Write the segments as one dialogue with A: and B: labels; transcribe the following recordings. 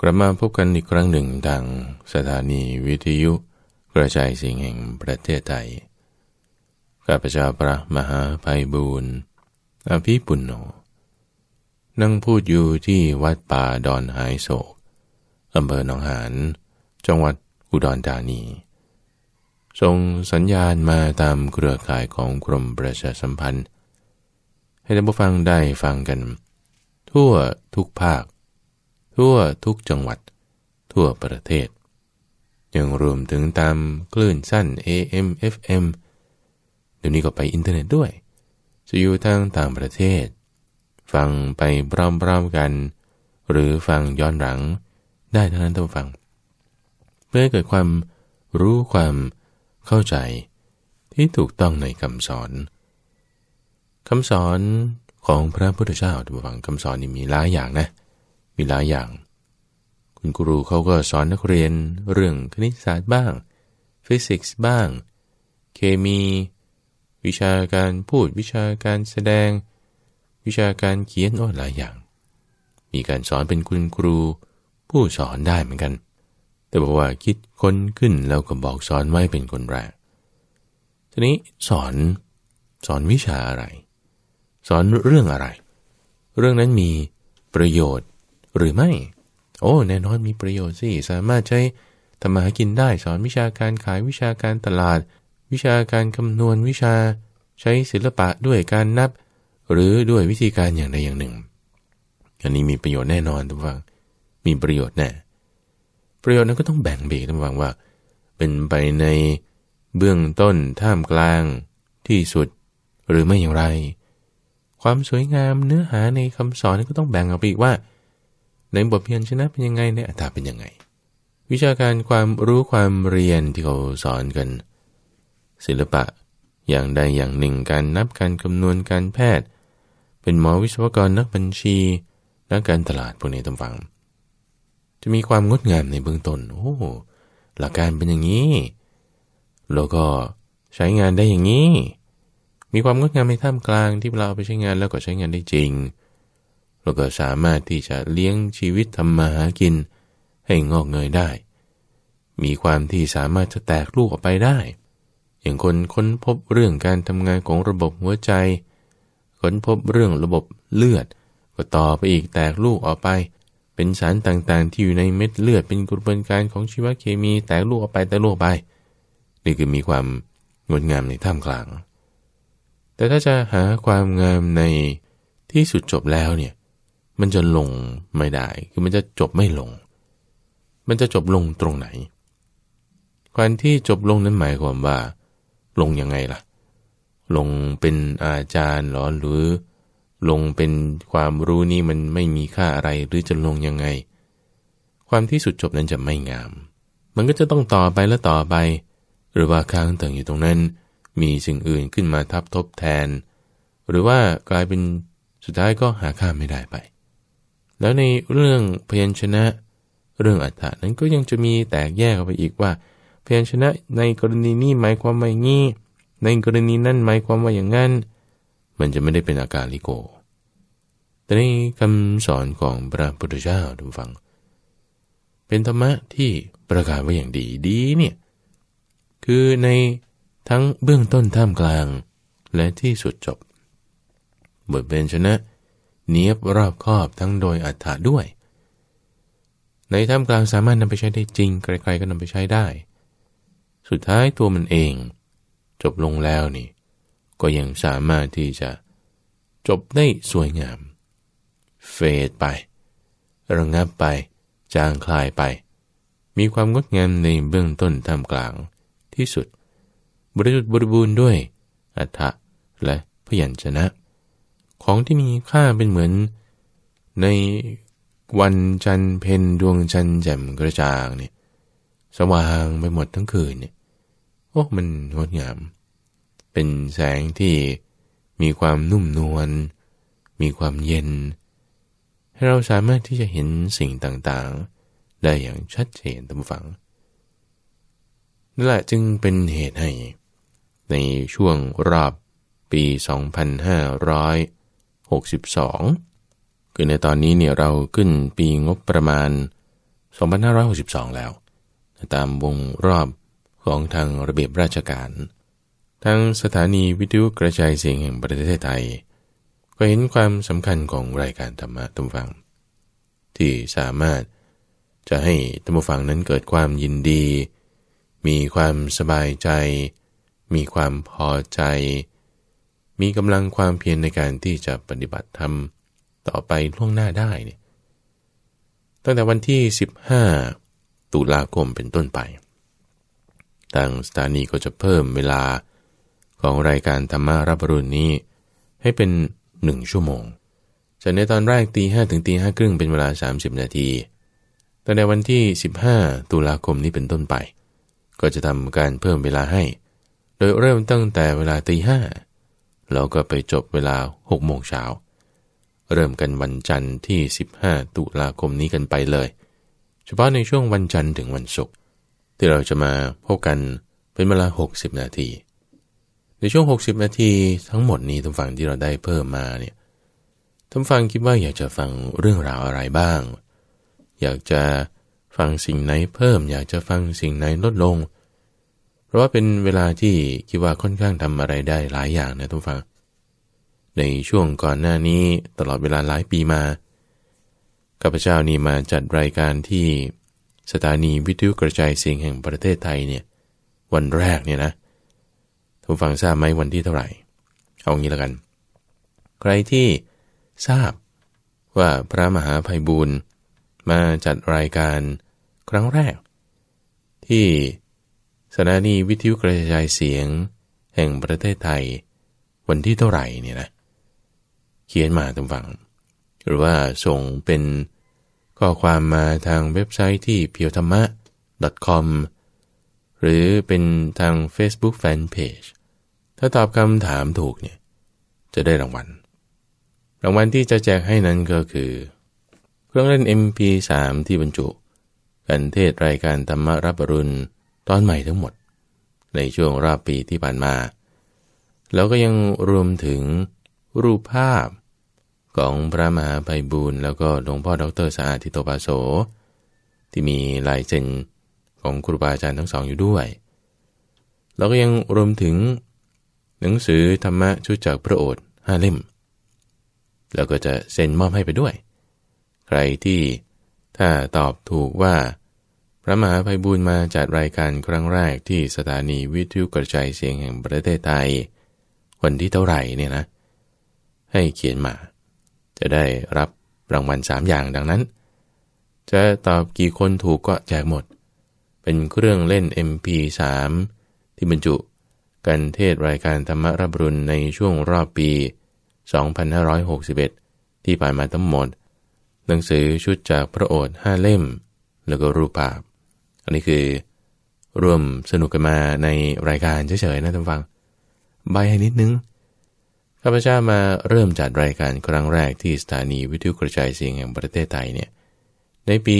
A: กลับมาพบกันอีกครั้งหนึ่งทางสถานีวิทยุกระจายเสียงแห่งประเทศไทย ข้าพเจ้าพระมหาภัยบูรณ์อภิปุณโญนั่งพูดอยู่ที่วัดป่าดอนหายโศก อำเภอหนองหาน จังหวัดอุดรธานีส่งสัญญาณมาตามเครือข่ายของกรมประชาสัมพันธ์ ให้ท่านผู้ฟังได้ฟังกัน ทั่วทุกภาคทั่วทุกจังหวัดทั่วประเทศ ยังรวมถึงตาม คลื่นสั้น AM FM เดี๋ยวนี้ก็ไปอินเทอร์เน็ตด้วย จะอยู่ทางต่างประเทศ ฟังไปพร้อมๆกัน หรือฟังย้อนหลังได้ทั้งนั้นท่านฟัง เพื่อเกิดความรู้ความเข้าใจที่ถูกต้องในคำสอนคำสอนของพระพุทธเจ้าทุกฝังคำสอนนี่มีหลายอย่างนะเมีหลายอย่าง คุณครูเขาก็สอนนักเรียนเรื่องคณิตศาสตร์บ้างฟิสิกส์บ้าง เคมี วิชาการพูดวิชาการแสดง วิชาการเขียนอ้หลายอย่าง มีการสอนเป็นคุณครูผู้สอนได้เหมือนกัน แต่บอกว่าคิดคนขึ้นแล้วก็บอกสอนไม่เป็นคนแรกทีนี้สอนสอนวิชาอะไร สอนเรื่องอะไร เรื่องนั้นมีประโยชน์หรือไม่ โอ้ แน่นอนมีประโยชน์สิ สามารถใช้ทำมาหากินได้ สอนวิชาการขายวิชาการตลาด วิชาการคำนวณวิชาใช้ศิลปะด้วยการนับ หรือด้วยวิธีการอย่างใดอย่างหนึ่ง อันนี้มีประโยชน์แน่นอนทุกฝัง มีประโยชน์แน่ ประโยชน์นั้นก็ต้องแบ่งเบกทุกฝังว่า เป็นไปในเบื้องต้นท่ามกลาง ที่สุด หรือไม่อย่างไร ความสวยงามเนื้อหาในคำสอนนั้นก็ต้องแบ่งออกไปว่าในบทเพียนชนะเป็นยังไงในอัตตาเป็นยังไง วิชาการความรู้ความเรียนที่เขาสอนกัน ศิลปะ อย่างใดอย่างหนึ่งการนับการคำนวณการแพทย์ เป็นหมอวิศวกรนักบัญชี นักการตลาดพวกนี้ตำฟังจะมีความงดงามในเบื้องต้นโอ้หลักการเป็นอย่างนี้แล้วก็ใช้งานได้อย่างนี้มีความงดงามในท่ามกลางที่เราเอาไปใช้งานแล้วก็ใช้งานได้จริงแล้วก็สามารถที่จะเลี้ยงชีวิตทำมาหากินให้งอกเงยได้ มีความที่สามารถจะแตกลูกออกไปได้ อย่างคนค้นพบเรื่องการทำงานของระบบหัวใจ ค้นพบเรื่องระบบเลือด ก็ต่อไปอีกแตกลูกออกไป เป็นสารต่างๆที่อยู่ในเม็ดเลือดเป็นกระบวนการของชีวเคมีแตกลูกออกไปแตกลูกไปนี่คือมีความงดงามในท่ามกลางแต่ถ้าจะหาความงามในที่สุดจบแล้วเนี่ยมันจะลงไม่ได้ คือมันจะจบไม่ลง มันจะจบลงตรงไหนการที่จบลงนั้นหมายความว่า ลงยังไงล่ะ ลงเป็นอาจารย์หรอ หรือ ลงเป็นความรู้นี่มันไม่มีค่าอะไรหรือจะลงยังไง ความที่สุดจบนั้นจะไม่งาม มันก็จะต้องต่อไปและต่อไป หรือว่าค้างตึงอยู่ตรงนั้น มีสิ่งอื่นขึ้นมาทับทบแทน หรือว่ากลายเป็นสุดท้ายก็หาค่าไม่ได้ไปแล้วในเรื่องพยัญชนะเรื่องอัฏฐานั้นก็ยังจะมีแตกแยกออกไปอีกว่าพยัญชนะในกรณีนี้หมายความว่าอย่างนี้ในกรณีนั้นหมายความว่าอย่างนั้นมันจะไม่ได้เป็นอาการลิโกแต่ในคำสอนของพระพุทธเจ้าทุกฟัง เป็นธรรมะที่ประกาศไว้อย่างดีดีเนี่ยคือในทั้งเบื้องต้นท่ามกลางและที่สุดจบบทเป็นชนะเนียบรอบคอบทั้งโดยอัฏฐะด้วย ในท่ามกลางสามารถนำไปใช้ได้จริงใครๆก็นำไปใช้ได้ สุดท้ายตัวมันเองจบลงแล้วนี่ ก็ยังสามารถที่จะจบได้สวยงาม เฟดไป ระงงับไปจางคลายไป มีความงดงามในเบื้องต้นท่ามกลางที่สุด บริสุทธิ์บริบูรณ์ด้วยอัฏฐะและพยัญชนะของที่มีค่าเป็นเหมือน ในวันจันเพนดวงจันแจ่มกระจ่างเนี่ยสว่างไปหมดทั้งคืนเนี่ยโอ้มันงดงาม เป็นแสงที่มีความนุ่มนวลมีความเย็น ให้เราสามารถที่จะเห็นสิ่งต่างๆ ได้อย่างชัดเจนตามฝังนั่นแหละจึงเป็นเหตุให้ในช่วงรอบปี 2500 2562 คือในตอนนี้เนี่ยเราขึ้นปีงบประมาณ 2562 แล้ว ตามวงรอบของทางระเบียบราชการทางสถานีวิทยุกระจายเสียงแห่งประเทศไทย ก็เห็นความสำคัญของรายการธรรมะตุมฟัง ที่สามารถจะให้ตัมฟังนั้นเกิดความยินดี มีความสบายใจ มีความพอใจมีกำลังความเพียรในการที่จะปฏิบัติธรรมต่อไปล่วงหน้าได้เนี่ยตั้งแต่วันที่ 15 ตุลาคมเป็นต้นไปทางสถานีก็จะเพิ่มเวลาของรายการธรรมารับรุณนี้ให้เป็น 1 ชั่วโมงจากในตอนแรกตีห้ถึงตีห้าครึ่งเป็นเวลา 30 นาทีตั้งแต่วันที่ 15 ตุลาคมนี้เป็นต้นไป ก็จะทำการเพิ่มเวลาให้ โดยเริ่มตั้งแต่เวลาตีห้าแล้วก็ไปจบเวลา6โมงเช้าเริ่มกันวันจันทร์ที่ 15 ตุลาคมนี้กันไปเลย เฉพาะในช่วงวันจันทร์ถึงวันศุกร์ที่เราจะมาพบกันเป็นเวลา60นาที ในช่วง60นาทีทั้งหมดนี้ทุกฝั่งที่เราได้เพิ่มมาเนี่ยทุกฝั่งคิดว่าอยากจะฟังเรื่องราวอะไรบ้าง อยากจะฟังสิ่งไหนเพิ่ม อยากจะฟังสิ่งไหนลดลงเพราะว่าเป็นเวลาที่คิดว่าค่อนข้างทำอะไรได้หลายอย่างนะทุกฟัง ในช่วงก่อนหน้านี้ตลอดเวลาหลายปีมาข้าพเจ้านี่มาจัดรายการที่สถานีวิทยุกระจายเสียงแห่งประเทศไทยเนี่ยวันแรกเนี่ยนะทุกฟังทราบไหมวันที่เท่าไหร่ เอางี้ละกัน ใครที่ทราบว่าพระมหาภัยบุญมาจัดรายการครั้งแรก ที่สถานี วิทยุกระจายเสียง แห่งประเทศไทยวันที่เท่าไหร่เนี่ยนะเขียนมาตรงฝังหรือว่าส่งเป็นข้อความมาทางเว็บไซต์ที่เพียวธรรมะ .com หรือเป็นทาง Facebook Fanpage ถ้าตอบคำถามถูกเนี่ยจะได้รางวัล รางวัลที่จะแจกให้นั้นก็คือ เครื่องเล่น MP3 ที่บรรจุ กันเทศรายการธรรมรับรุณตอนใหม่ทั้งหมดในช่วงราบปีที่ผ่านมา แล้วก็ยังรวมถึงรูปภาพของพระมหาไพบูญแล้วก็หลวงพ่อดรสะอาดทิโตปาโส ที่มีลายเซ็นของครูบาอาจารย์ทั้งสองอยู่ด้วยแล้วก็ยังรวมถึงหนังสือธรรมะชุดจากพระโอษฐ์ห้าเล่ม แล้วก็จะเซ็นมอบให้ไปด้วย ใครที่ถ้าตอบถูกว่าระมหาภัยบูรณ์มาจัดรายการครั้งแรกที่สถานีวิทยุกระจายเสียงแห่งประเทศไทยวันที่เท่าไหร่เนี่ยนะ ให้เขียนมา จะได้รับรางวัลสามอย่างดังนั้น จะตอบกี่คนถูกก็แจกหมด เป็นเครื่องเล่น MP3 ที่บรรจุกันเทศรายการธรรมรับรุนในช่วงรอบปี 2561 ที่ผ่านมาทั้งหมด หนังสือชุดจากพระโอษฐ์5เล่ม แล้วก็รูปภาพอันนี้คือร่วมสนุกกันมาในรายการเฉยๆนะท่านฟัง ใบให้นิดนึง ข้าพเจ้ามาเริ่มจัดรายการครั้งแรกที่สถานีวิทยุกระจายเสียงแห่งประเทศไทยเนี่ยในปี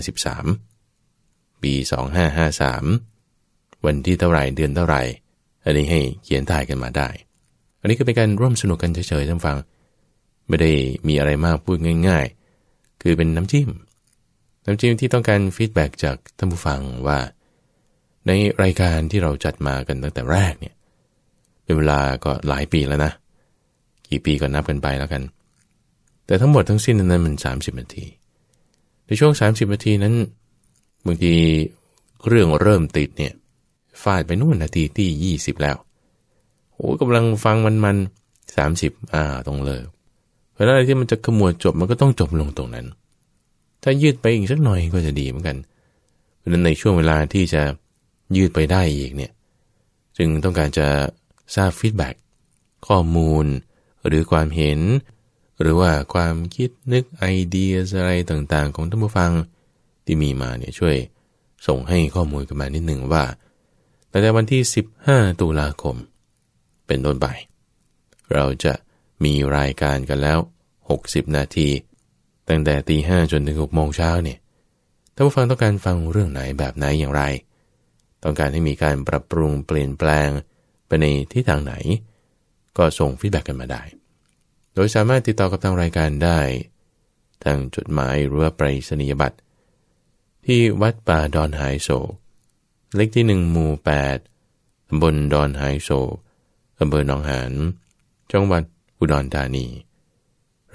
A: 2553ปี2553 วันที่เท่าไหร่เดือนเท่าไหร่อันนี้ให้เขียนถ่ายกันมาได้ อันนี้ก็เป็นการร่วมสนุกกันเฉยๆท่านฟัง ไม่ได้มีอะไรมากพูดง่าย ๆ คือเป็นน้ำจิ้มน้ำจิ้มที่ต้องการฟีดแบ็จากท่านผู้ฟังว่า ในรายการที่เราจัดมากันตั้งแต่แรกเนี่ยเป็นเวลาก็หลายปีแล้วนะ กี่ปีก็นับกันไปแล้วกัน แต่ทั้งหมดทั้งสิ้นนั้นมัน 30นาที ในช่วง 30นาทีนั้นบางทีเรื่องเริ่มติดเนี่ยฟาดไปนู่นนาทีที่ 20 แล้วโอ้กำลังฟังมันมันสามสิบอ่าตรงเลยเพราะนันอะไรที่มันจะขมวดจบมันก็ต้องจบลงตรงนั้นถ้ายืดไปอีกสักหน่อยก็จะดีเหมือนกันเพราะนั้นในช่วงเวลาที่จะยืดไปได้อีกเนี่ย จึงต้องการจะทราบฟีดแบ็กข้อมูล หรือความเห็น หรือว่าความคิดนึกไอเดียอะไรต่างๆ ของท่านผู้ฟังที่มีมาเนี่ยช่วยส่งให้ข้อมูลกันมานิดหนึ่งว่าตั้งแต่วันที่ 15 ตุลาคม เป็นต้นไปเราจะมีรายการกันแล้ว 60 นาทีตั้งแต่ตีห้าจนถึงหกโมงเช้าเนี่ยท่านผู้ฟังต้องการฟังเรื่องไหนแบบไหนอย่างไร ต้องการให้มีการปรับปรุงเปลี่ยนแปลงไปในที่ทางไหน ก็ส่งฟีดแบ็กกันมาได้ โดยสามารถติดต่อกับทางรายการได้ ทางจดหมายหรือว่าไปรษณียบัตร ที่วัดป่าดอนหายโศกเลขที่หนึ่งหมู่แปดตำบลดอนหายโศกอำเภอหนองหาน จังหวัดอุดรธานี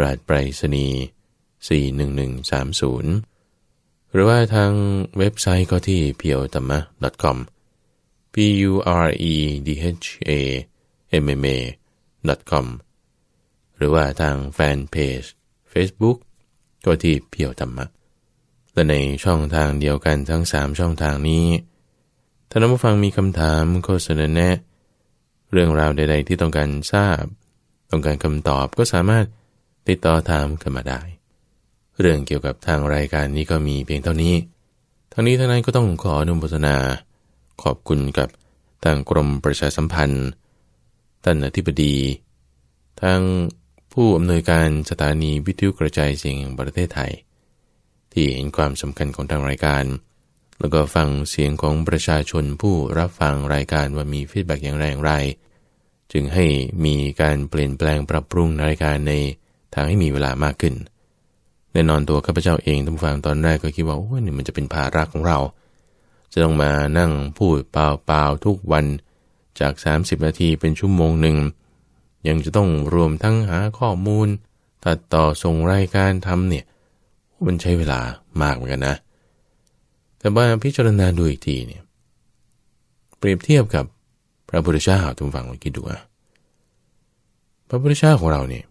A: รหัสไปรษณีย์41130 หรือว่าทางเว็บไซต์ก็ที่ p u r m a .com p u r e d h a m m a .com หรือว่าทาง แฟนเพจ Facebook ก็ที่เพียวธรรมะและในช่องทางเดียวกันทั้ง 3 ช่องทางนี้ท่านผู้ฟังมีคำถามโฆษณาแนะ เรื่องราวใด ๆ ที่ต้องการทราบ ต้องการคำตอบก็สามารถติดต่อถามกันมาได้เรื่องเกี่ยวกับทางรายการนี้ก็มีเพียงเท่านี้ ทั้งนี้ทั้งนั้นก็ต้องขออนุโมทนา ขอบคุณกับทางกรมประชาสัมพันธ์ท่านอธิบดี ทางผู้อำนวยการสถานีวิทยุกระจายเสียงแห่งประเทศไทย ที่เห็นความสำคัญของทางรายการ แล้วก็ฟังเสียงของประชาชนผู้รับฟังรายการว่ามีฟีดแบ็อย่างไรอย่างไร จึงให้มีการเปลี่ยนแปลงปรับปรุงรายการในทางให้มีเวลามากขึ้นแน่นอนตัวข้าพเจ้าเองท่านฟังตอนแรกก็คิดว่าโอ้ยนี่มันจะเป็นภาระของเรา จะต้องมานั่งพูดเปล่าๆทุกวันจาก 30 นาทีเป็นชั่วโมงหนึ่ง ยังจะต้องรวมทั้งหาข้อมูลตัดต่อส่งรายการทำเนี่ยมันใช้เวลามากเหมือนกันนะ แต่ว่าพิจารณาดูอีกทีเนี่ยเปรียบเทียบกับพระพุทธเจ้าทุกฝั่งลองคิดดูอะพระพุทธเจ้าของเราเนี่ย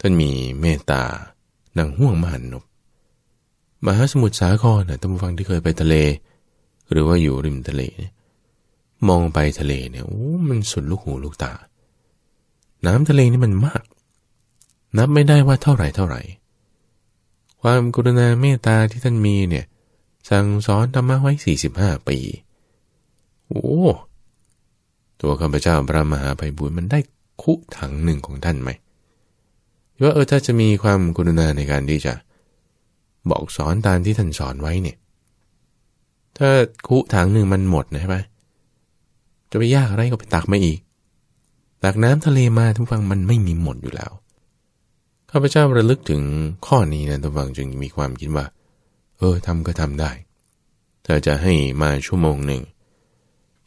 A: ท่านมีเมตตาดังห่วงมหันนบมหาสมุทรสาครนะท่านผู้ฟังที่เคยไปทะเล หรือว่าอยู่ริมทะเลเนี่ยมองไปทะเลเนี่ยโอ้ มันสุดลูกหูลูกตา น้ำทะเลนี่มันมาก นับไม่ได้ว่าเท่าไหร่เท่าไหร่ ความกรุณาเมตตาที่ท่านมีเนี่ยสั่งสอนธรรมะไว้สสี่ิบห้าปี โอ้ตัวข้าพเจ้าพระมหาไพบุญมันได้คุถังหนึ่งของท่านไหมว่าเออถ้าจะมีความกรุณาในการที่จะ บอกสอนตามที่ท่านสอนไว้เนี่ย ถ้าคุถังหนึ่งมันหมดนะใช่ไหมจะไปยากอะไรก็ไปตักมาอีกตักน้ำทะเลมาทุกฟังมันไม่มีหมดอยู่แล้วข้าพเจ้าระลึกถึงข้อนี้นะทุกฟังจึงมีความคิดว่า เออ ทำก็ทำได้เธอจะให้มาชั่วโมงหนึ่ง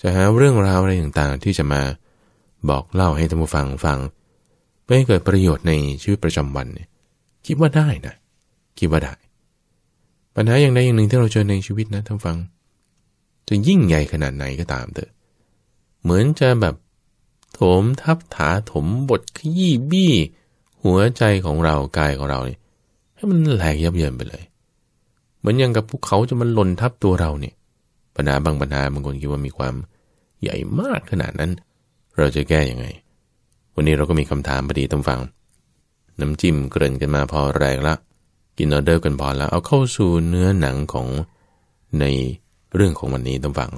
A: จะหาเรื่องราวอะไรต่างๆ ที่จะมาบอกเล่าให้ท่านผู้ฟังฟังงไม่เกิดประโยชน์ในชีวิตประจำวันเนี่ยคิดว่าได้นะคิดว่าได้ ปัญหาอย่างใดอย่างหนึ่งที่เราเจอในชีวิตนะท่านฟังจะยิ่งใหญ่ขนาดไหนก็ตามเถอะ เหมือนจะแบบโถมทับถาถมบทขยี้บี้ หัวใจของเรากายของเราเนี่ยให้มันแหลกยับเยินไปเลย เหมือนอย่างกับภูเขาจะมันหล่นทับตัวเราเนี่ยปัญหาบางปัญหาบางคนคิดว่ามีความใหญ่มากขนาดนั้น เราจะแก้ยังไงวันนี้เราก็มีคำถามพอดีต้องฟัง น้ำจิ้มเกริ่นกันมาพอแรงละ กินออเดอร์กันพอแล้ว เอาเข้าสู่เนื้อหนังของในเรื่องของวันนี้ต้องฟัง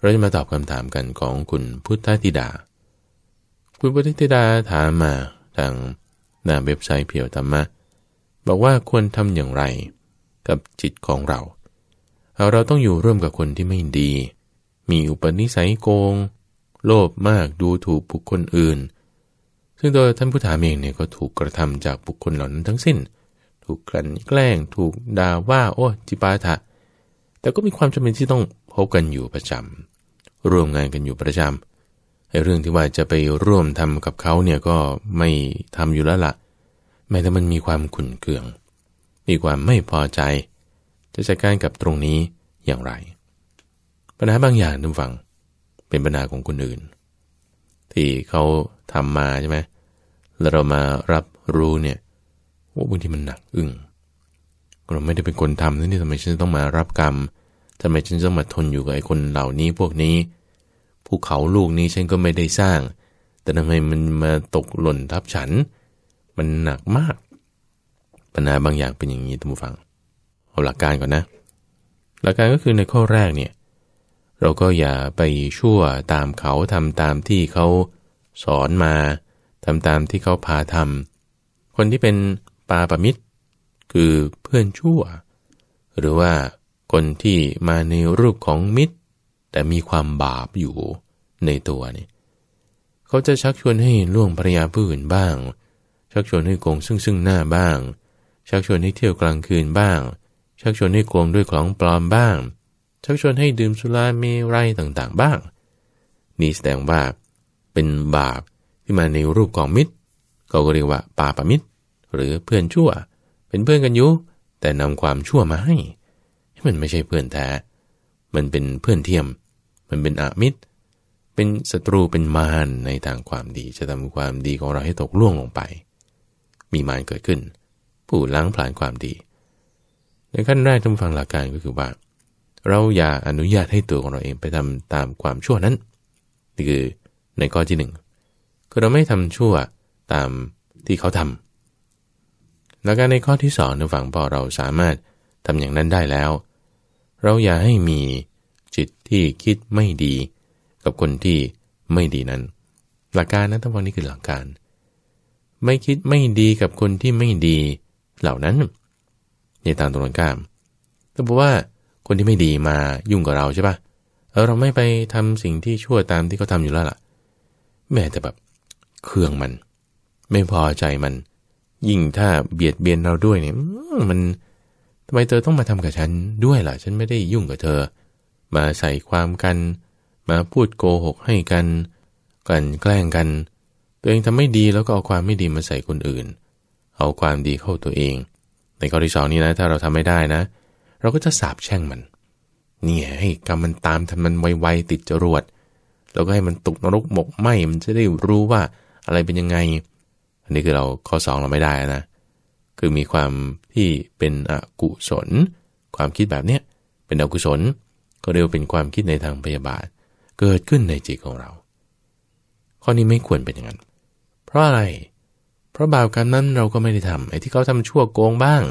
A: เราจะมาตอบคำถามกันของคุณพุทธธิดา คุณพุทธธิดาถามมาทางหน้าเว็บไซต์เพียวธรรมะบอกว่าควรทำอย่างไร กับจิตของเราเราต้องอยู่ร่วมกับคนที่ไม่ดี มีอุปนิสัยโกงโลภมากดูถูกบุคคลอื่น ซึ่งโดยท่านผู้ถามเองเนี่ยก็ถูกกระทำจากบุคคลเหล่านั้นทั้งสิ้นถูกกลั่นแกล้งถูกด่าว่าโอ้จิปาถะแต่ก็มีความจำเป็นที่ต้องพบกันอยู่ประจำร่วมงานกันอยู่ประจำไอ้เรื่องที่ว่าจะไปร่วมทำกับเขาเนี่ยก็ไม่ทำอยู่แล้วละ่ะแม้แต่มันมีความขุ่นเคือง มีความไม่พอใจ จะจัดการกับตรงนี้อย่างไรปัญหาบางอย่างทุกฝังเป็นปัญหาของคนอื่น ที่เขาทำมาใช่ไหมแล้วเรามารับรู้เนี่ยว่าบางทีมันหนักอึ้งเราไม่ได้เป็นคนทำนี่ทำไมฉันต้องมารับกรรมทำไมฉันต้องมาทนอยู่กับไอ้คนเหล่านี้พวกนี้ภูเขาลูกนี้ฉันก็ไม่ได้สร้าง แต่ทำไมมันมาตกหล่นทับฉัน มันหนักมาก ปัญหาบางอย่างเป็นอย่างนี้ท่านผู้ฟังเอาหลักการก่อนนะ หลักการก็คือในข้อแรกเนี่ยเราก็อย่าไปชั่วตามเขาทำตามที่เขาสอนมาทำตามที่เขาพาทำคนที่เป็นปาปมิตร คือเพื่อนชั่ว หรือว่าคนที่มาในรูปของมิตร แต่มีความบาปอยู่ในตัวนี่เขาจะชักชวนให้ล่วงภรยาผู้อื่นบ้าง ชักชวนให้โกงซึ่งซึ่งหน้าบ้าง ชักชวนให้เที่ยวกลางคืนบ้าง ชักชวนให้โกงด้วยของปลอมบ้างชักชวนให้ดื่มสุราเมรัยต่างๆบ้าง นี่แสดงว่าเป็นบาปที่มาในรูปของมิตรก็เรียกว่าปาปมิตร หรือเพื่อนชั่ว เป็นเพื่อนกันอยู่แต่นำความชั่วมาให้มันไม่ใช่เพื่อนแท้ มันเป็นเพื่อนเทียม มันเป็นอามิตร เป็นศัตรูเป็นมารในทางความดีจะทำความดีของเราให้ตกล่วงลงไป มีมารเกิดขึ้น ผู้ล้างผลาญความดีในขั้นแรกทำฟังหลักการก็คือว่าเราอย่าอนุญาตให้ตัวของเราเองไปทำตามความชั่วนั้นนี่คือในข้อที่หนึ่งคือเราไม่ทำชั่วตามที่เขาทำแล้วการในข้อที่สองในฝั่งพอเราสามารถทำอย่างนั้นได้แล้ว เราอย่าให้มีจิตที่คิดไม่ดี กับคนที่ไม่ดีนั้น หลักการนะทั้งวันนี้คือหลักการ ไม่คิดไม่ดีกับคนที่ไม่ดีเหล่านั้น ในตางตรงกันข้ามแต่บอกว่าคนที่ไม่ดีมายุ่งกับเราใช่ปะเออ เราไม่ไปทำสิ่งที่ชั่วตามที่เขาทาอยู่แล้วล่ะ แม่แต่แบบเครื่องมัน ไม่พอใจมัน ยิ่งถ้าเบียดเบียนเราด้วยเนี่ยมันทำไมเธอต้องมาทำกับฉันด้วยล่ะฉันไม่ได้ยุ่งกับเธอ มาใส่ความกัน มาพูดโกหกให้กัน กันแกล้งกัน ตัวเองทำไม่ดีแล้วก็เอาความไม่ดีมาใส่คนอื่น เอาความดีเข้าตัวเอง ในข้อที่สองนี้นะถ้าเราทำไม่ได้นะเราก็จะสาบแช่งมัน เนี่ย ให้กรรมมันตามทันมันไวๆติดจรวดแล้วก็ให้มันตกนรกหมกไหมมันจะได้รู้ว่าอะไรเป็นยังไง อันนี้คือเราข้อสองเราไม่ได้นะ คือมีความที่เป็นอกุศล ความคิดแบบเนี้ยเป็นอกุศลก็เรียกเป็นความคิดในทางพยาบาท เกิดขึ้นในจิตของเรา ข้อนี้ไม่ควรเป็นอย่างนั้นเพราะอะไร เพราะบาปกรรมนั้นเราก็ไม่ได้ทำไอ้ที่เขาทำชั่วโกงบ้าง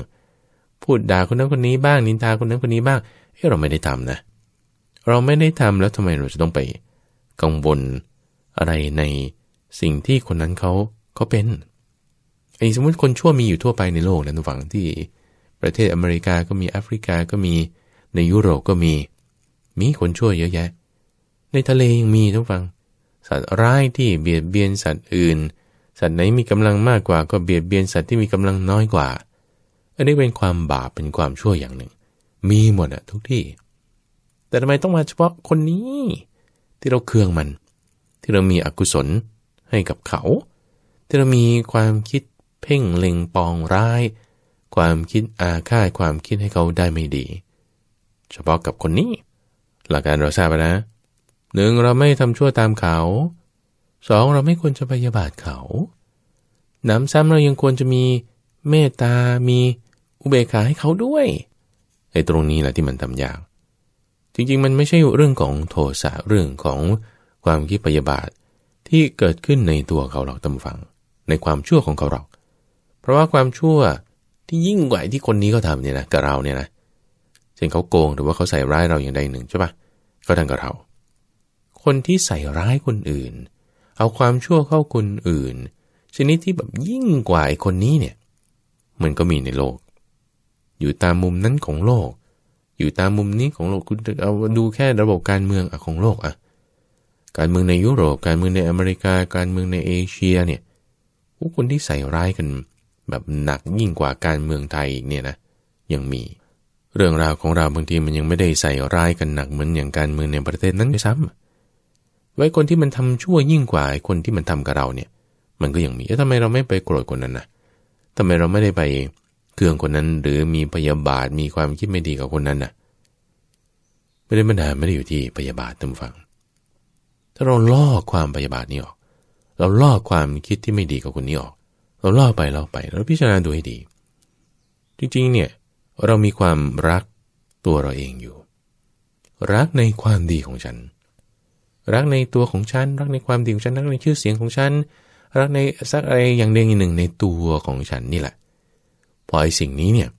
A: พูดด่าคนนั้นคนนี้บ้างนินทาคนนั้น คนนี้บ้างเอ้เราไม่ได้ทำนะ เราไม่ได้ทำแล้วทำไมเราจะต้องไป กังวลอะไรในสิ่งที่คนนั้นเขาเขาเป็นไอ้สมมติคนชั่วมีอยู่ทั่วไปในโลกนะทุกฝั่งที่ ประเทศอเมริกาก็มีแอฟริกาก็มีในยุโรปก็มี มีคนชั่วเยอะแยะ ในทะเลยังมีทุกฝั่งสัตว์ร้ายที่เบียดเบียนสัตว์อื่น สัตว์ไหนมีกำลังมากกว่าก็เบียดเบียนสัตว์ที่มีกำลังน้อยกว่าอันนี้เป็นความบาปเป็นความชั่วอย่างหนึ่ง มีหมดอะทุกที่ แต่ทำไมต้องมาเฉพาะคนนี้ ที่เราเคืองมัน ที่เรามีอกุศล ให้กับเขา ที่เรามีความคิดเพ่งเล็งปองร้าย ความคิดอาฆาตความคิดให้เขาได้ไม่ดี เฉพาะกับคนนี้ หลักการเราทราบนะ หนึ่งเราไม่ทำชั่วตามเขาสองเราไม่ควรจะพยาบาทเขาน้ำซ้ำเรายังควรจะมีเมตตามีอุเบกขาให้เขาด้วย ไอ้ตรงนี้แหละที่มันทำยาก จริงๆ มันไม่ใช่เรื่องของโทสะเรื่องของความคิดพยาบาทที่เกิดขึ้นในตัวเขาหรอกตำฝัง ในความชั่วของเขาหรอก เพราะว่าความชั่วที่ยิ่งกว่าที่คนนี้เขาทำเนี่ยนะกับเราเนี่ยนะเช่นเขาโกงหรือว่าเขาใส่ร้ายเราอย่างใดหนึ่งใช่ปะเขาทำกับเรา คนที่ใส่ร้ายคนอื่น เอาความชั่วเข้าคนอื่นชนิดที่แบบยิ่งกว่าไอ้คนนี้เนี่ย มันก็มีในโลกอยู่ตามมุมนั้นของโลก อยู่ตามมุมนี้ของโลกคุณเอาดูแค่ระบบการเมืองอของโลกอะการเมืองในยุโรป การเมืองในอเมริกา การเมืองในเอเชียเนี่ยผู้คนที่ใส่ร้ายกันแบบหนักยิ่งกว่าการเมืองไทยอีกเนี่ยนะยังมีเรื่องราวของเราบางทีมันยังไม่ได้ใส่ร้ายกันหนักเหมือนอย่างการเมืองในประเทศนั้นด้วยซ้ำ ไว้คนที่มันทำชั่วยิ่งกว่าคนที่มันทำกับเราเนี่ย มันก็ยังมีแล้วทำไมเราไม่ไปโกรธคนนั้นนะทำไมเราไม่ได้ไปเครื่องคนนั้นหรือมีพยาบาทมีความคิดไม่ดีกับคนนั้นน่ะ ไม่ได้ปัญหาไม่ได้อยู่ที่พยาบาทตัมฟังถ้าเราลอกความพยาบาทนี้ออกเราลอกความคิดที่ไม่ดีกับคนนี้ออกเราลอกไปเราไปเราพิจารณาดูให้ดี จริงๆเนี่ยเรามีความรักตัวเราเองอยู่ รักในความดีของฉัน รักในตัวของฉัน รักในความดีของฉันรักในชื่อเสียงของฉัน รักในสักอะไรอย่างเดียวอย่างหนึ่งในตัวของฉันนี่แหละลอยสิ่งนี้เนี่ย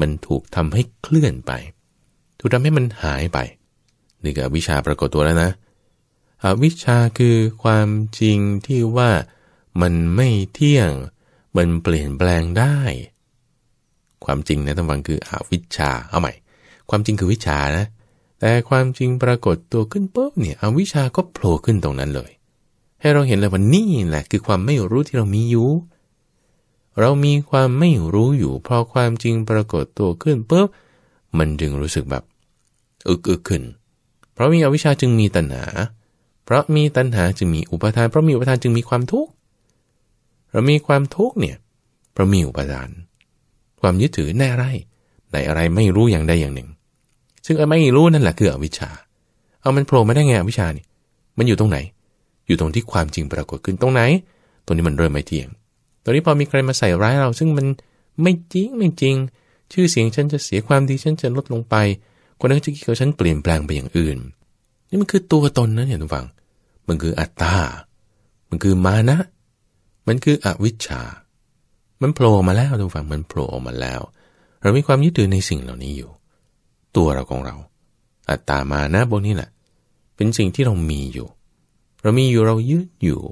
A: มันถูกทำให้เคลื่อนไป ถูกทำให้มันหายไปนี่คือวิชาปรากฏตัวแล้วนะอวิชาคือความจริงที่ว่ามันไม่เที่ยงมันเปลี่ยนแปลงได้ ความจริงนะท่านฟังคืออวิชาเอาใหม่ ความจริงคือวิชานะ แต่ความจริงปรากฏตัวขึ้นปุ๊บเนี่ยอวิชาก็โผล่ขึ้นตรงนั้นเลย ให้เราเห็นเลยว่านี่แหละคือความไม่รู้ที่เรามีอยู่เรามีความไม่รู้อยู่พอความจริงปรากฏตัวขึ้นปุ๊บมันจึงรู้สึกแบบอึกอึกขึ้น เพราะมีอวิชชาจึงมีตัณหา เพราะมีตัณหาจึงมีอุปทานเพราะมีอุปทานจึงมีความทุกข์เรามีความทุกข์เนี่ย เพราะมีอุปทาน ความยึดถือในอะไรในอะไรไม่รู้อย่างใดอย่างหนึ่ง ซึ่งไม่รู้นั่นแหละคืออวิชชา เอามันโผล่มาได้ไงอวิชชานี่มันอยู่ตรงไหน อยู่ตรงที่ความจริงปรากฏขึ้นตรงไหนตรงนี้มันเริ่มไม่เที่ยงตอนนี้พอมีใครมาใส่ร้ายเราซึ่งมันไม่จริงไม่จริง ชื่อเสียงฉันจะเสียความดีฉันจะลดลงไปคนนั้นจะคิดว่าฉันเปลี่ยนแปลงไปอย่างอื่น นี่มันคือตัวตนนะเนี่ยทุกฝัง มันคืออัตตา มันคือมานะ มันคืออวิชชา มันโผล่มาแล้วทุกฝั่งมันโผล่มาแล้ว เรามีความยึดถือในสิ่งเหล่านี้อยู่ ตัวเราของเรา อัตตา มานะพวกนี้แหละเป็นสิ่งที่เรามีอยู่ เรามีอยู่เรายึดอยู่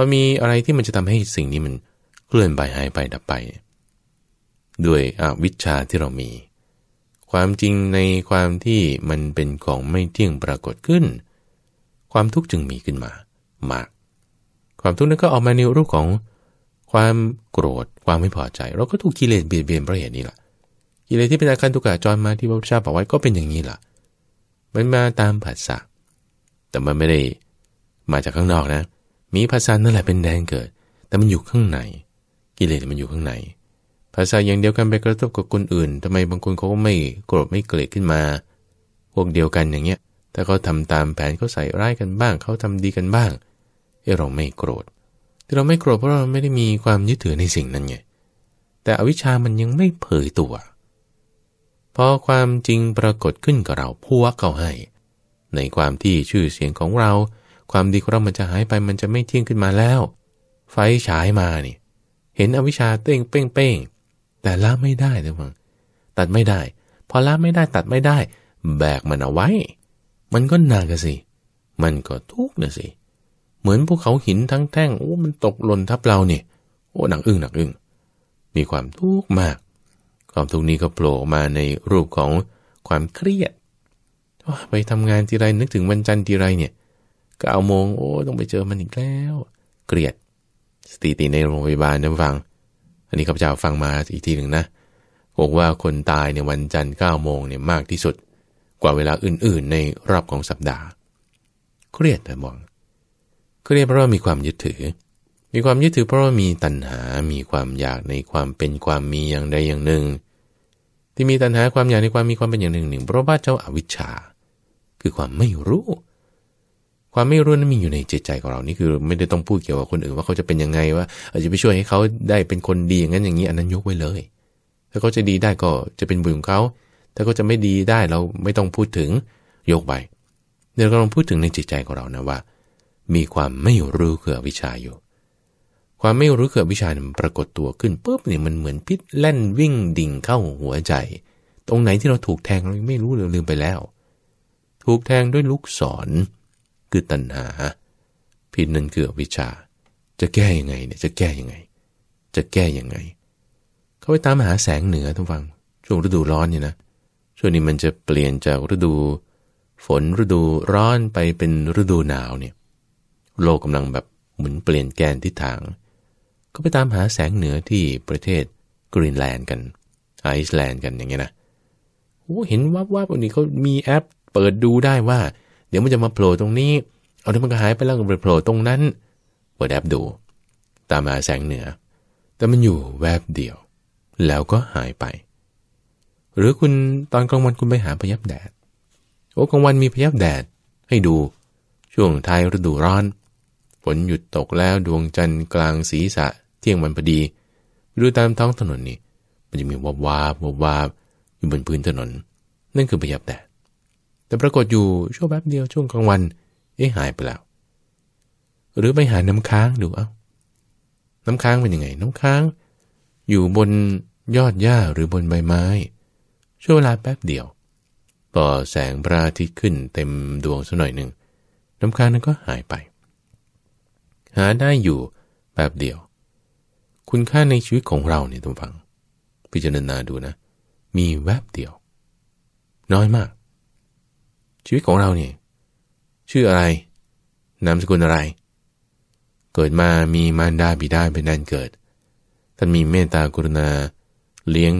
A: พอมีอะไรที่มันจะทำให้สิ่งนี้มันเคลื่อนไปหายไปดับไป ด้วยอวิชชาที่เรามี ความจริงในความที่มันเป็นของไม่เที่ยงปรากฏขึ้น ความทุกข์จึงมีขึ้นมา มาก ความทุกข์นั้นก็ออกมาในรูปของความโกรธความไม่พอใจ เราก็ถูกกิเลสเบียดเบียนเพราะเหตุนี้แหละกิเลสที่เป็นอาการตุก์จรมาที่พระพุทธเจ้าบอกไว้ก็เป็นอย่างนี้แหละมันมาตามผัสสะแต่มันไม่ได้มาจากข้างนอกนะเมีภาษานั่นแหละเป็นแดนเกิด แต่มันอยู่ข้างใน กิเลสมันอยู่ข้างใน ภาษาอย่างเดียวกันไปกระทบกับคนอื่นทำไมบางคนเขาก็ไม่โกรธไม่เกลียดขึ้นมา พวกเดียวกันอย่างเงี้ยถ้าเขาทาตามแผนเขาใส่ร้ายกันบ้าง เขาทำดีกันบ้างเอเราไม่โกรธ ที่เราไม่โกรธเพราะเราไม่ได้มีความยึดถือในสิ่งนั้นไง แต่อวิชามันยังไม่เผยตัว พอความจริงปรากฏขึ้นกับเราพวกเขาให้ ในความที่ชื่อเสียงของเราความดีของเรามันจะหายไปมันจะไม่เที่ยงขึ้นมาแล้ว ไฟฉายมานี่เห็นอวิชชาเต้งเป้งเป้งแต่ละไม่ได้นะมังตัดไม่ได้พอละไม่ได้ตัดไม่ได้ แบกมันเอาไว้ มันก็หนักสิ มันก็ทุกข์นะสิ เหมือนภูเขาหินทั้งแท่งโอ้มันตกหล่นทับเราเนี่ยโอ้หนักอึ้งหนักอึ้งมีความทุกข์มาก ความทุกข์นี้ก็โผล่มาในรูปของความเครียดไปทำงานทีไรนึกถึงวันจันทร์ทีไรเนี่ยก็เอาโมงโอ้ต้องไปเจอ มันอีกแล้ว เกลียด สติในโรงพยาบาลนะฟัง อันนี้ข้าพเจ้าฟังมาอีกทีหนึ่งนะบอกว่าคนตายในวันจันทร์เก้าโมงเนี่ยมากที่สุด กว่าเวลาอื่นๆ ในรอบของสัปดาห์เครียดนะมองเครียดเพราะว่ามีความยึดถือ มีความยึดถือเพราะว่ามีตัณหามีความอยากในความเป็นความมีอย่างใดอย่างหนึ่ง ที่มีตัณหาความอยากในความมีความเป็นอย่างหนึ่งหนึ่งเพราะว่าเจ้าอาวิชชา คือความไม่รู้ความไม่รู้นั้นมีอยู่ในจิตใจของเรานี่คือไม่ได้ต้องพูดเกี่ยวกับคนอื่นว่าเขาจะเป็นยังไงว่าอาจจะไปช่วยให้เขาได้เป็นคนดีอย่างนั้นอย่างนี้อันนั้นยกไว้เลย ถ้าเขาจะดีได้ก็จะเป็นบุญของเขาถ้าเขาจะไม่ดีได้เราไม่ต้องพูดถึงยกไปเดี๋ยวเราลองพูดถึงในจิตใจของเรานะว่า มีความไม่รู้เกือวิชาอยู่ ความไม่รู้คืออวิชชามันปรากฏตัวขึ้นปุ๊บเนี่ยมันเหมือนพิษแล่นวิ่งดิ่งเข้าหัวใจ ตรงไหนที่เราถูกแทงเราไม่รู้เราลืมไปแล้ว ถูกแทงด้วยลูกศรคือตัณหาผิดนั่นคือวิชา จะแก้ยังไงเนี่ยจะแก้ยังไง จะแก้ยังไงเขาไปตามหาแสงเหนือทุกฟังช่วงฤดูร้อนเนี่ยนะช่วงนี้มันจะเปลี่ยนจากฤดู ฝนฤดูร้อนไปเป็นฤดูหนาวเนี่ย โลกกาลังแบบหมุนเปลี่ยนแกนทิศทาง ก็ไปตามหาแสงเหนือที่ประเทศกรีนแลนด์กันไอซ์แลนด์กันอย่างเงี้ยนะโอ้เห็นวับวับอันนี้เขามีแอปเปิดดูได้ว่าเดี๋ยวมันจะมาโผล่ตรงนี้ เอาแล้วมันก็หายไปแล้วก็ไปโผล่ตรงนั้นเปิดแอปดู ตามมาแสงเหนือ แต่มันอยู่แวบเดียว แล้วก็หายไป หรือคุณตอนกลางวันคุณไปหาพยับแดด โอ้กลางวันมีพยับแดดให้ดู ช่วงท้ายฤดูร้อน ฝนหยุดตกแล้วดวงจันทร์กลางศีรษะเที่ยงวันพอดี ดูตามท้องถนนนี่ มันจะมีวาบวาบวาบอยู่บนพื้นถนน นั่นคือพยับแดดแต่ปรากฏอยู่ช่วงแป๊บเดียวช่วงกลางวัน เอ๊ะหายไปแล้วหรือไปหาน้ำค้างดูเอา้าน้ำค้างเป็นยังไง น้ำค้าง อยู่บนยอดหญ้าหรือบนใบไม้ ช่วงเวลาแป๊บเดียวพอแสงพระอาทิตย์ขึ้นเต็มดวงสักหน่อยหนึ่งน้ำค้างนั้นก็หายไป หาได้อยู่แบบเดียว คุณค่าในชีวิตของเราเนี่ยทุกฝัง พิจารณาดูนะ มีแวบเดียวน้อยมากชีวิตของเราเนี่ยชื่ออะไรนามสกุลอะไร เกิดมามีมารดาบิดาเป็นนันเกิดท่านมีเมตตากรุณา เลี้ยง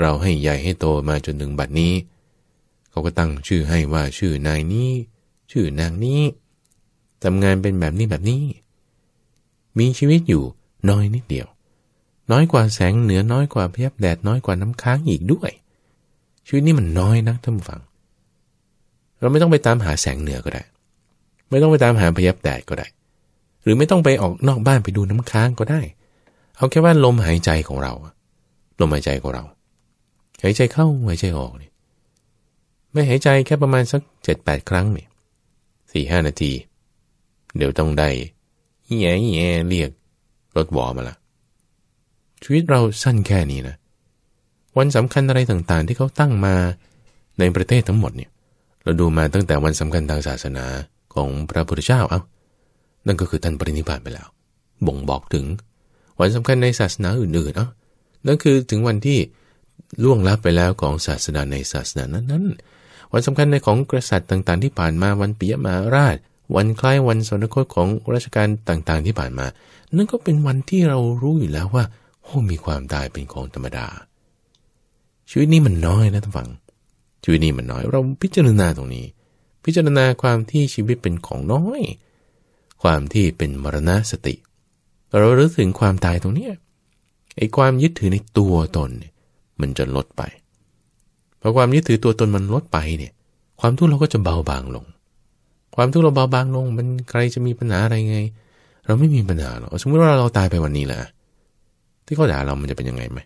A: เราให้ใหญ่ให้โตมาจนถึงบัดนี้ เขาก็ตั้งชื่อให้ว่าชื่อนายนี้ ชื่อนางนี้ทำงานเป็นแบบนี้แบบนี้ มีชีวิตอยู่น้อยนิดเดียว น้อยกว่าแสงเหนือน้อยกว่าพยับแดดน้อยกว่าน้ำค้างอีกด้วยชีวิตนี้มันน้อยนะท่านฟังเราไม่ต้องไปตามหาแสงเหนือก็ได้ ไม่ต้องไปตามหาพยับแดดก็ได้ หรือไม่ต้องไปออกนอกบ้านไปดูน้ำค้างก็ได้ เอาแค่ว่าลมหายใจของเราลมหายใจของเรา หายใจเข้าหายใจออกนี่ ไม่หายใจแค่ประมาณสักเจ็ดแปดครั้งนี่สี่ห้านาที เดี๋ยวต้องได้แย่แง่เรียก รถวอมาละ ชีวิตเราสั้นแค่นี้นะ วันสำคัญอะไรต่างๆ ที่เขาตั้งมาในประเทศทั้งหมดเนี่ยเราดูมาตั้งแต่วันสำคัญทางศาสนาของพระพุทธเจ้าเอา้านั่นก็คือท่านปรินิพานไปแล้ว บ่งบอกถึงวันสำคัญในศาสนาอื่นๆเอ้านั่นคือถึงวันที่ล่วงลับไปแล้วของศาสนาในศาสนานั้นๆ วันสำคัญในของกษัตริย์ต่าง ๆ ที่ผ่านมา วันปิยมาราช วันคล้ายวันสนคตของราชการต่างๆ ที่ผ่านมา นั่นก็เป็นวันที่เรารู้อยู่แล้วว่าโอ้มีความตายเป็นของธรรมดา ชีวิตนี้มันน้อยนะท่านฟังชีวิตนี้มันน้อย เราพิจารณาตรงนี้ พิจารณาความที่ชีวิตเป็นของน้อย ความที่เป็นมรณะสติ เรารู้ถึงความตายตรงนี้ไอ้ความยึดถือในตัวตนเนี่ยมันจะลดไปพอความยึดถือตัวตนมันลดไปเนี่ย ความทุกข์เราก็จะเบาบางลง ความทุกข์เราเบาบางลง มันใครจะมีปัญหาอะไรไง เราไม่มีปัญหาหรอกสมมติว่าเราตายไปวันนี้แหละที่เขาด่าเรามันจะเป็นยังไงไหม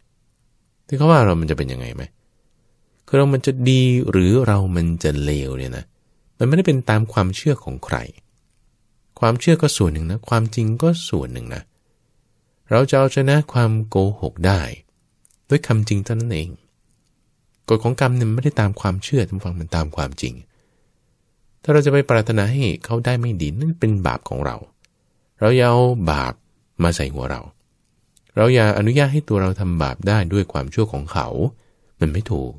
A: ที่เขาว่าเรามันจะเป็นยังไงไหมคือเรามันจะดีหรือเรามันจะเลวเนี่ยนะ มันไม่ได้เป็นตามความเชื่อของใคร ความเชื่อก็ส่วนหนึ่งนะ ความจริงก็ส่วนหนึ่งนะ เราจะเอาชนะความโกหก ได้ ด้วยคำจริงเท่านั้นเองกฎของกรรมเนี่ยไม่ได้ตามความเชื่อทุกฟังมันตามความจริง ถ้าเราจะไปปรารถนาให้เขาได้ไม่ดี นั่นเป็นบาปของเรา เราอย่าเอาบาปมาใส่หัวเรา เราอย่าอนุญาตให้ตัวเราทำบาปได้ด้วยความชั่วของเขา มันไม่ถูก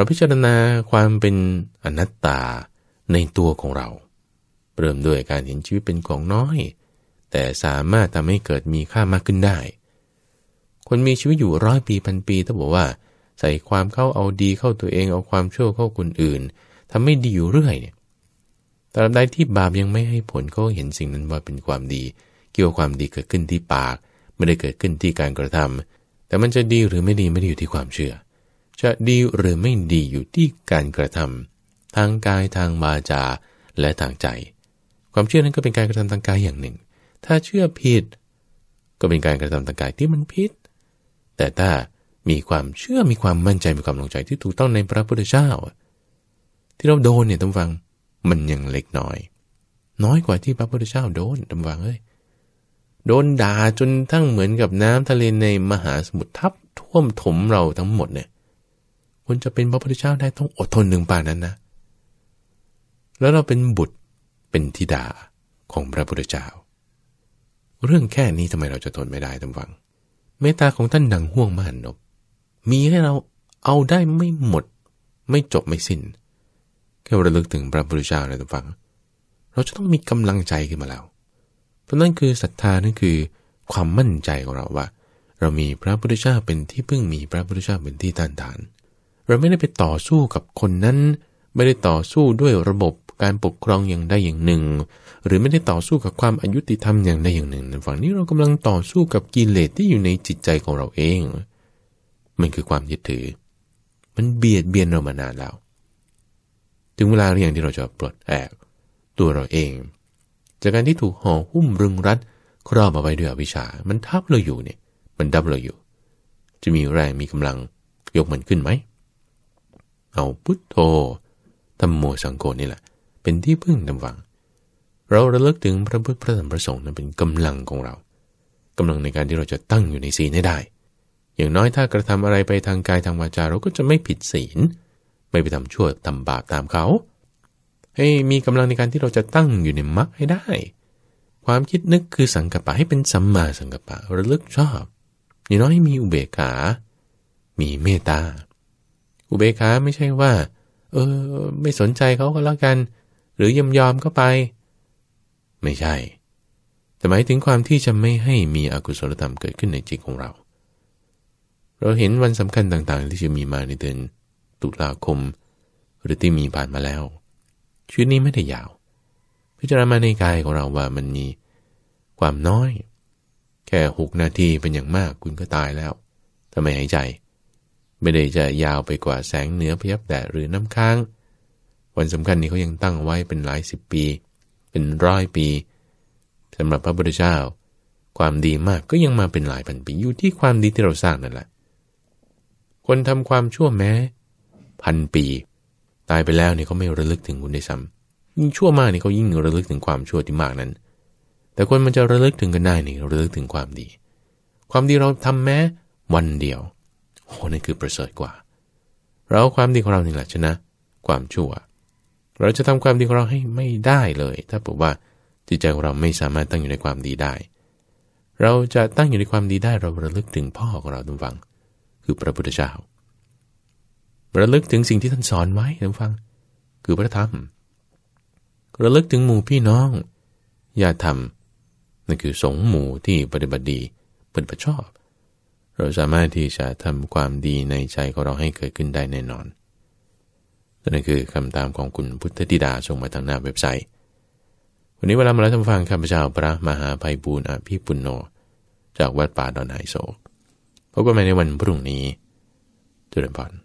A: เราพิจารณาความเป็นอนัตตาในตัวของเราเริ่มด้วยการเห็นชีวิตเป็นของน้อย แต่สามารถทำให้เกิดมีค่ามากขึ้นได้ คนมีชีวิตอยู่ร้อยปีพันปีถ้าบอกว่า ใส่ความเข้าเอาดีเข้าตัวเองเอาความชั่วเข้าคนอื่นทำไม่ดีอยู่เรื่อยเนี่ยตราบใดที่บาปยังไม่ให้ผลเขาเห็นสิ่งนั้นว่าเป็นความดี เกี่ยวความดีเกิดขึ้นที่ปาก ไม่ได้เกิดขึ้นที่การกระทำ แต่มันจะดีหรือไม่ดีไม่ได้อยู่ที่ความเชื่อจะดีหรือไม่ดีอยู่ที่การกระทำทางกายทาง มาจาและทางใจ ความเชื่อนั้นก็เป็นการกระทำทางกายอย่างหนึ่ง ถ้าเชื่อผิดก็เป็นการกระทำทางกายที่มันผิด แต่ถ้ามีความเชื่อมีความมั่นใจมีความลงใจที่ถูกต้องในพระพุทธเจ้าที่เราโดนเนี่ยท่านฟังมันยังเล็กน้อย น้อยกว่าที่พระพุทธเจ้าโดนท่านฟังเอ้ยโดนด่าจนทั้งเหมือนกับน้ำทะเลในมหาสมุทรทับท่วมถมเราทั้งหมดเนี่ยคนจะเป็นพระพุทธเจ้าได้ต้องอดทนหนึ่งป่านั้นนะ แล้วเราเป็นบุตร เป็นธิดาของพระพุทธเจ้า เรื่องแค่นี้ทำไมเราจะทนไม่ได้ทำฟัง เมตตาของท่านดังห่วงมหันต์มีให้เราเอาได้ไม่หมด ไม่จบไม่สิน้น แค่ระลึกถึงพระพุทธเจ้าลยท่าฟัง เราจะต้องมีกำลังใจขึ้นมาแล้ว เพราะนั่นคือศรัทธานั่นคือความมั่นใจของเราว่า เรามีพระพุทธเจ้าเป็นที่พึ่งมีพระพุทธเจ้าเป็นที่ต้านทานานเราไม่ได้ไปต่อสู้กับคนนั้น ไม่ได้ต่อสู้ด้วยระบบการปกครองอย่างใดอย่างหนึ่ง หรือไม่ได้ต่อสู้กับความอายุติธรรมอย่างใดอย่างหนึ่งฝั่งนี้เรากำลังต่อสู้กับกิเลสที่อยู่ในจิตใจของเราเอง มันคือความยึดถือ มันเบียดเบียนเรามานานแล้ว ถึงเวลาเรื่องที่เราจะปลดแอกตัวเราเอง จากการที่ถูกห่อหุ้มรึงรัดครอบเอาไว้ด้วยอวิชา มันทับเราอยู่เนี่ย มันดับเราอยู่ จะมีแรงมีกำลังยกมันขึ้นไหมเอาพุทโธธรรมโมสังโฆนี่แหละเป็นที่พึ่งดำวังเราระลึกถึงพระพุทธพระธรรมพระสงฆ์นั้นเป็นกำลังของเรา กำลังในการที่เราจะตั้งอยู่ในศีลได้ อย่างน้อยถ้ากระทำอะไรไปทางกายทางวาจาเราก็จะไม่ผิดศีลไม่ไปทำชั่วทำบาปตามเขา ให้มีกำลังในการที่เราจะตั้งอยู่ในมรรคให้ได้ ความคิดนึกคือสังกัปปะให้เป็นสัมมาสังกัปปะระลึกชอบอย่างน้อยมีอุเบกขา มีเมตตาอุเบกขาไม่ใช่ว่าเออไม่สนใจเขาก็แล้วกัน หรือยอมยอมก็ไป ไม่ใช่ แต่หมายถึงความที่จะไม่ให้มีอกุศลธรรมเกิดขึ้นในจิตของเรา เราเห็นวันสำคัญต่างๆที่จะมีมาในเดือน ตุลาคม หรือที่มีผ่านมาแล้วชีวิตนี้ไม่ได้ยาว พิจารณาในกายของเราว่ามันมีความน้อย แค่หกนาทีเป็นอย่างมากคุณก็ตายแล้วทำไมหายใจไม่ได้จะยาวไปกว่าแสงเหนือพยับแดดหรือน้ำค้าง วันสำคัญนี้เขายังตั้งไว้เป็นหลายสิบปี เป็นร้อยปีสำหรับพระพุทธเจ้าความดีมากก็ยังมาเป็นหลายพันปี อยู่ที่ความดีที่เราสร้างนั่นแหละ คนทำความชั่วแม้ พันปี ตายไปแล้วเนี่ยเขาไม่ระลึกถึงคุณได้ซ้ำยิ่งชั่วมากเนี่ยเขายิ่งระลึกถึงความชั่วที่มากนั้น แต่คนมันจะระลึกถึงกันได้เนี่ยระลึกถึงความดี ความดีเราทำแม้ วันเดียวโอ้นี่คือประเสริฐกว่า เราความดีของเรานึ่แหละชนะ ความชั่ว เราจะทำความดีของเราให้ไม่ได้เลย ถ้าบอกว่าจิตใจของเราไม่สามารถตั้งอยู่ในความดีได้ เราจะตั้งอยู่ในความดีได้เราระลึกถึงพ่อของเราทุกัง คือพระพุทธเจ้าระลึกถึงสิ่งที่ท่านสอนไว้ทุกัง คือพระธรรมระลึกถึงหมู่พี่น้อง อย่าทำนั่นคือสงหมู่ที่ปฏิบัติดีปฏิบัติชอบเราสามารถที่จะทำความดีในใจของเราให้เกิดขึ้นได้แน่นอน นั่นคือคำตามของคุณพุทธธิดาส่งมาทางหน้าเว็บไซต์ วันนี้เวลามาแล้วท่านฟังข้าพเจ้าพระมหาภัยบูรณ์อภิปุณโญจากวัดป่าดอนไฮโศกพบกันใหม่ในวันพรุ่งนี้ จุลปน์